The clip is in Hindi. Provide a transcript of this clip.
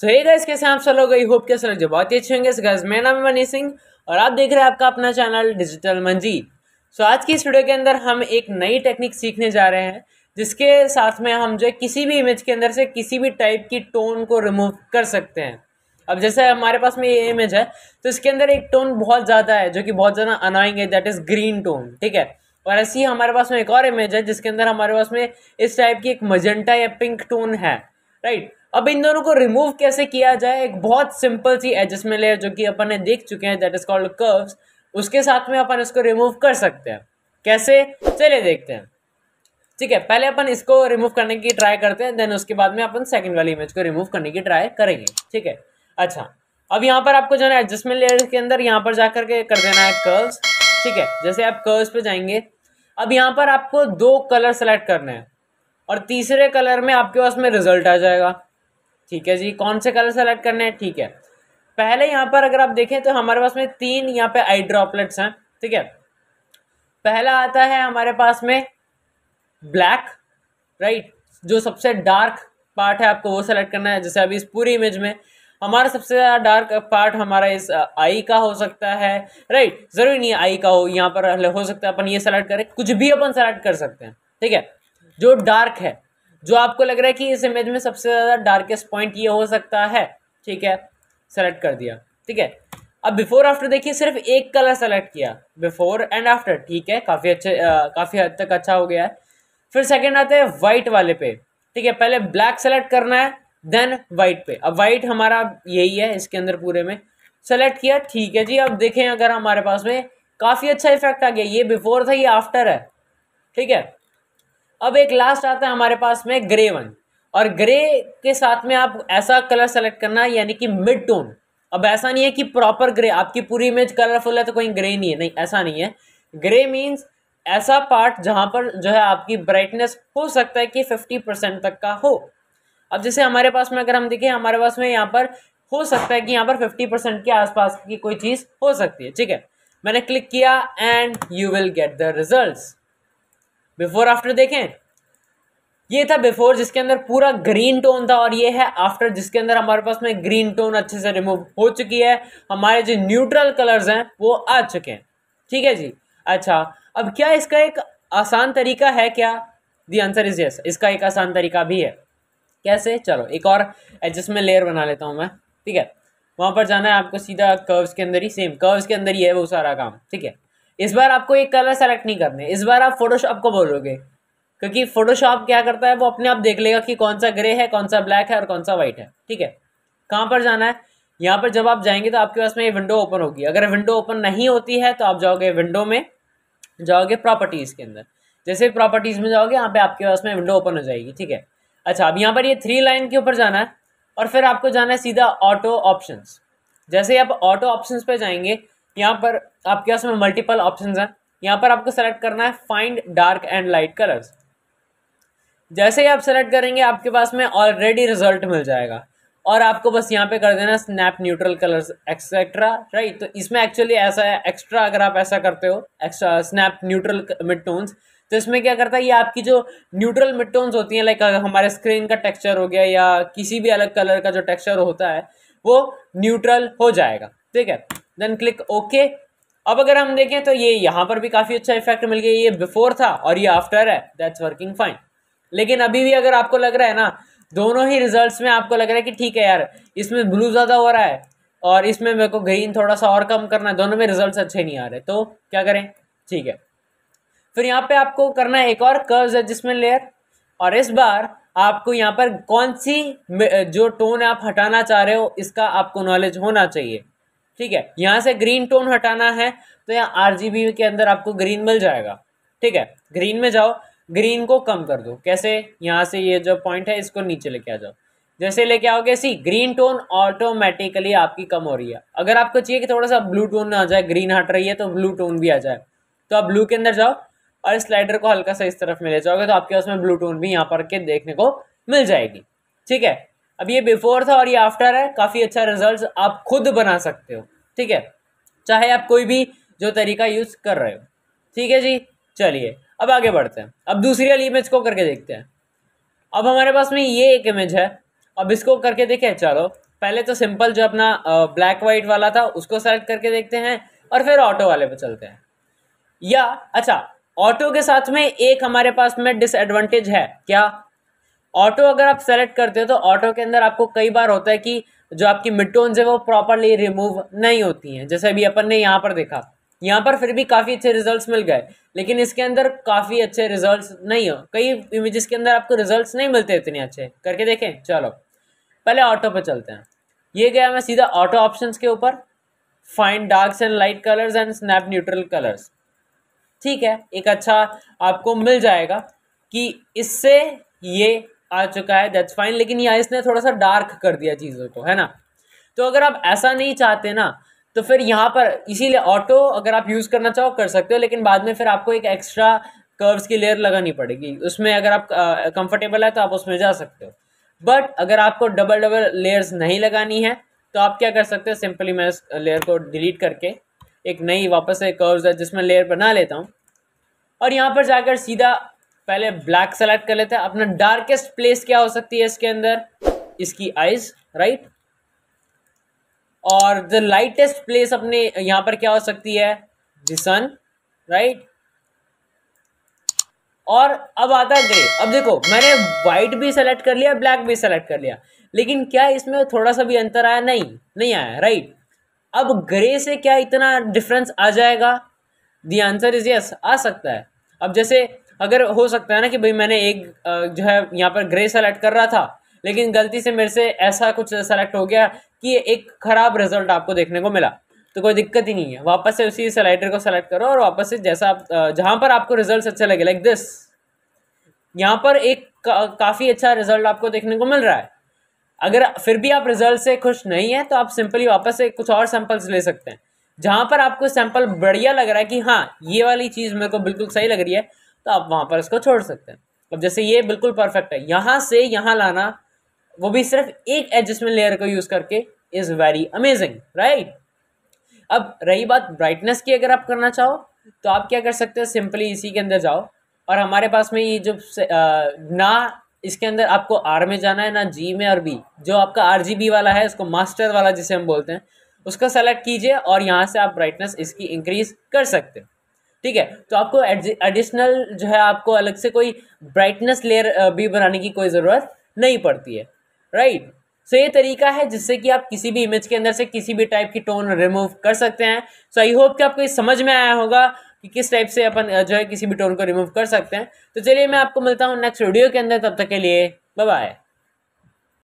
सो ये गैस कैसे आप सब लोग आई होप के सर जो बहुत ही अच्छे होंगे सो गैस मेरा नाम है मनी सिंह और आप देख रहे हैं आपका अपना चैनल डिजिटल मंजी सो आज की इस वीडियो के अंदर हम एक नई टेक्निक सीखने जा रहे हैं जिसके साथ में हम जो है किसी भी इमेज के अंदर से किसी भी टाइप की टोन को रिमूव कर सकते हैं अब जैसे हमारे पास में ये इमेज है तो इसके अंदर एक टोन बहुत ज़्यादा है जो कि बहुत ज़्यादा अनॉइंग है दैट इज़ ग्रीन टोन ठीक है और ऐसी हमारे पास में एक और इमेज है जिसके अंदर हमारे पास में इस टाइप की एक मजेंटा या पिंक टोन है राइट अब इन दोनों को रिमूव कैसे किया जाए एक बहुत सिंपल सी एडजस्टमेंट लेयर जो कि अपन ने देख चुके हैं दैट इज कॉल्ड कर्व्स उसके साथ में अपन इसको रिमूव कर सकते हैं कैसे चले देखते हैं ठीक है पहले अपन इसको रिमूव करने की ट्राई करते हैं देन उसके बाद में अपन सेकंड वाली इमेज को रिमूव करने की ट्राई करेंगे ठीक है अच्छा अब यहाँ पर आपको जो है एडजस्टमेंट लेयर के अंदर यहाँ पर जाकर के कर देना है कर्व्स ठीक है जैसे आप कर्व्स पे जाएंगे अब यहाँ पर आपको दो कलर सेलेक्ट करने हैं और तीसरे कलर में आपके पास में रिजल्ट आ जाएगा ठीक है जी कौन से कलर सेलेक्ट करने हैं ठीक है पहले यहाँ पर अगर आप देखें तो हमारे पास में तीन यहाँ पे आई ड्रॉपलेट्स हैं ठीक है पहला आता है हमारे पास में ब्लैक राइट जो सबसे डार्क पार्ट है आपको वो सेलेक्ट करना है जैसे अभी इस पूरी इमेज में हमारा सबसे ज़्यादा डार्क पार्ट हमारा इस आई का हो सकता है राइट ज़रूरी नहीं आई का हो यहाँ पर हो सकता है अपन ये सेलेक्ट करें कुछ भी अपन सेलेक्ट कर सकते हैं ठीक है जो डार्क है जो आपको लग रहा है कि इस इमेज में सबसे ज़्यादा डार्केस्ट पॉइंट ये हो सकता है ठीक है सेलेक्ट कर दिया ठीक है अब बिफोर आफ्टर देखिए सिर्फ एक कलर सेलेक्ट किया बिफोर एंड आफ्टर ठीक है काफ़ी अच्छे काफ़ी हद तक अच्छा हो गया है फिर सेकेंड आते हैं वाइट वाले पे ठीक है पहले ब्लैक सेलेक्ट करना है देन वाइट पे अब वाइट हमारा यही है इसके अंदर पूरे में सेलेक्ट किया ठीक है जी अब देखें अगर हमारे पास में काफ़ी अच्छा इफेक्ट आ गया ये बिफोर था ये आफ्टर है ठीक है अब एक लास्ट आता है हमारे पास में ग्रे वन और ग्रे के साथ में आप ऐसा कलर सेलेक्ट करना यानी कि मिड टोन अब ऐसा नहीं है कि प्रॉपर ग्रे आपकी पूरी इमेज कलरफुल है तो कोई ग्रे नहीं है नहीं ऐसा नहीं है ग्रे मीन्स ऐसा पार्ट जहाँ पर जो है आपकी ब्राइटनेस हो सकता है कि फिफ्टी परसेंट तक का हो अब जैसे हमारे पास में अगर हम देखें हमारे पास में यहाँ पर हो सकता है कि यहाँ पर फिफ्टी परसेंट के आसपास की कोई चीज़ हो सकती है ठीक है मैंने क्लिक किया and you will get the result before after देखें ये था बिफोर जिसके अंदर पूरा ग्रीन टोन था और ये है आफ्टर जिसके अंदर हमारे पास में ग्रीन टोन अच्छे से रिमूव हो चुकी है हमारे जो न्यूट्रल कलर्स हैं वो आ चुके हैं ठीक है जी अच्छा अब क्या इसका एक आसान तरीका है क्या दी आंसर इज यस इसका एक आसान तरीका भी है कैसे चलो एक और एडजस्टमेंट लेयर बना लेता हूँ मैं ठीक है वहाँ पर जाना है आपको सीधा कर्व्स के अंदर ही सेम कर्व्स के अंदर ही है वो सारा काम ठीक है इस बार आपको एक कलर सेलेक्ट नहीं करने इस बार आप फोटोशॉप को बोलोगे क्योंकि फोटोशॉप क्या करता है वो अपने आप देख लेगा कि कौन सा ग्रे है कौन सा ब्लैक है और कौन सा वाइट है ठीक है कहाँ पर जाना है यहाँ पर जब आप जाएंगे तो आपके पास में ये विंडो ओपन होगी अगर विंडो ओपन नहीं होती है तो आप जाओगे विंडो में जाओगे प्रॉपर्टीज़ के अंदर जैसे प्रॉपर्टीज़ में जाओगे यहाँ पे आपके पास में विंडो ओपन हो जाएगी ठीक है अच्छा अब यहाँ पर ये थ्री लाइन के ऊपर जाना है और फिर आपको जाना है सीधा ऑटो ऑप्शंस जैसे आप ऑटो ऑप्शंस पे जाएंगे यहाँ पर आपके पास में मल्टीपल ऑप्शन हैं यहाँ पर आपको सेलेक्ट करना है find dark and light colours जैसे ही आप सेलेक्ट करेंगे आपके पास में ऑलरेडी रिजल्ट मिल जाएगा और आपको बस यहाँ पे कर देना snap neutral colours etcetera right तो इसमें एक्चुअली ऐसा है एक्स्ट्रा अगर आप ऐसा करते हो extra snap neutral mid tones तो इसमें क्या करता है ये आपकी जो न्यूट्रल मिड टोन्स होती हैं लाइक हमारे स्क्रीन का टेक्सचर हो गया या किसी भी अलग कलर का जो टेक्स्चर होता है वो न्यूट्रल हो जाएगा ठीक है देन क्लिक ओके अब अगर हम देखें तो ये यहाँ पर भी काफ़ी अच्छा इफेक्ट मिल गया ये बिफोर था और ये आफ्टर है दैट्स वर्किंग फाइन लेकिन अभी भी अगर आपको लग रहा है ना दोनों ही रिजल्ट्स में आपको लग रहा है कि ठीक है यार इसमें ब्लू ज़्यादा हो रहा है और इसमें मेरे को ग्रीन थोड़ा सा और कम करना है दोनों में रिजल्ट अच्छे नहीं आ रहे तो क्या करें ठीक है फिर यहाँ पे आपको करना है एक और कर्व एडजस्टमेंट लेयर और इस बार आपको यहाँ पर कौन सी जो टोन आप हटाना चाह रहे हो इसका आपको नॉलेज होना चाहिए ठीक है यहां से ग्रीन टोन हटाना है तो यहाँ आर के अंदर आपको ग्रीन मिल जाएगा ठीक है ग्रीन में जाओ ग्रीन को कम कर दो कैसे यहाँ से ये जो पॉइंट है इसको नीचे लेके आ जाओ जैसे लेके आओगे सी ग्रीन टोन ऑटोमेटिकली आपकी कम हो रही है अगर आपको चाहिए कि थोड़ा सा ब्लू टोन आ जाए ग्रीन हट रही है तो ब्लू टोन भी आ जाए तो आप ब्लू के अंदर जाओ और स्लाइडर को हल्का सा इस तरफ में ले जाओगे तो आपके उसमें ब्लू टोन भी यहाँ पर के देखने को मिल जाएगी ठीक है अब ये बिफोर था और ये आफ्टर है काफ़ी अच्छा रिजल्ट आप खुद बना सकते हो ठीक है चाहे आप कोई भी जो तरीका यूज़ कर रहे हो ठीक है जी चलिए अब आगे बढ़ते हैं अब दूसरी वाली इमेज को करके देखते हैं अब हमारे पास में ये एक इमेज है अब इसको करके देखें चलो पहले तो सिंपल जो अपना ब्लैक वाइट वाला था उसको सेलेक्ट करके देखते हैं और फिर ऑटो वाले पे चलते हैं या अच्छा ऑटो के साथ में एक हमारे पास में डिसएडवांटेज है क्या ऑटो अगर आप सेलेक्ट करते हो तो ऑटो के अंदर आपको कई बार होता है कि जो आपकी मिड टोन्स है वो प्रॉपरली रिमूव नहीं होती हैं जैसे अभी अपन ने यहाँ पर देखा यहाँ पर फिर भी काफ़ी अच्छे रिजल्ट्स मिल गए लेकिन इसके अंदर काफ़ी अच्छे रिजल्ट्स नहीं हो कई इमेजेस के अंदर आपको रिजल्ट्स नहीं मिलते इतने अच्छे करके देखें चलो पहले ऑटो पर चलते हैं ये गया मैं सीधा ऑटो ऑप्शन के ऊपर fine darks and light colours and snap neutral colours ठीक है एक अच्छा आपको मिल जाएगा कि इससे ये आ चुका है दैट्स फाइन लेकिन यहाँ इसने थोड़ा सा डार्क कर दिया चीज़ों को है ना तो अगर आप ऐसा नहीं चाहते ना तो फिर यहाँ पर इसीलिए ऑटो अगर आप यूज़ करना चाहो कर सकते हो लेकिन बाद में फिर आपको एक एक्स्ट्रा कर्व्स की लेयर लगानी पड़ेगी उसमें अगर आप कंफर्टेबल है तो आप उसमें जा सकते हो बट अगर आपको डबल डबल लेयर्स नहीं लगानी है तो आप क्या कर सकते हो सिंपली मैं इस लेयर को डिलीट करके एक नई वापस से कर्व्स है जिसमें लेयर बना लेता हूँ और यहाँ पर जाकर सीधा पहले ब्लैक सेलेक्ट कर लेते हैं अपना डार्केस्ट प्लेस क्या हो सकती है इसके अंदर इसकी आइज राइट और द लाइटेस्ट प्लेस अपने यहां पर क्या हो सकती है द सन राइट और अब आता है ग्रे अब देखो मैंने व्हाइट भी सेलेक्ट कर लिया ब्लैक भी सेलेक्ट कर लिया लेकिन क्या इसमें थोड़ा सा भी अंतर आया नहीं नहीं आया राइट अब ग्रे से क्या इतना डिफरेंस आ जाएगा द आंसर इज यस आ सकता है अब जैसे अगर हो सकता है ना कि भाई मैंने एक जो है यहाँ पर ग्रे सेलेक्ट कर रहा था लेकिन गलती से मेरे से ऐसा कुछ सेलेक्ट हो गया कि एक ख़राब रिजल्ट आपको देखने को मिला तो कोई दिक्कत ही नहीं है वापस से उसी सेलेक्टर को सेलेक्ट करो और वापस से जैसा आप जहाँ पर आपको रिजल्ट अच्छे लगे लाइक दिस यहाँ पर एक का, काफ़ी अच्छा रिजल्ट आपको देखने को मिल रहा है अगर फिर भी आप रिजल्ट से खुश नहीं है तो आप सिंपली वापस से कुछ और सैंपल्स ले सकते हैं जहाँ पर आपको सैंपल बढ़िया लग रहा है कि हाँ ये वाली चीज़ मेरे को बिल्कुल सही लग रही है तो आप वहाँ पर इसको छोड़ सकते हैं अब जैसे ये बिल्कुल परफेक्ट है यहाँ से यहाँ लाना वो भी सिर्फ एक एडजस्टमेंट लेयर को यूज़ करके इज़ वेरी अमेजिंग राइट अब रही बात ब्राइटनेस की अगर आप करना चाहो तो आप क्या कर सकते हो सिंपली इसी के अंदर जाओ और हमारे पास में ये जो ना इसके अंदर आपको आर में जाना है ना जी में और बी जो आपका आर जी बी वाला है उसको मास्टर वाला जिसे हम बोलते हैं उसका सेलेक्ट कीजिए और यहाँ से आप ब्राइटनेस इसकी इंक्रीज़ कर सकते हैं ठीक है तो आपको एडिशनल जो है आपको अलग से कोई ब्राइटनेस लेयर भी बनाने की कोई ज़रूरत नहीं पड़ती है राइट सो so, ये तरीका है जिससे कि आप किसी भी इमेज के अंदर से किसी भी टाइप की टोन रिमूव कर सकते हैं सो आई होप कि आपको ये समझ में आया होगा कि किस टाइप से अपन जो है किसी भी टोन को रिमूव कर सकते हैं तो चलिए मैं आपको मिलता हूँ नेक्स्ट वीडियो के अंदर तब तक के लिए बाय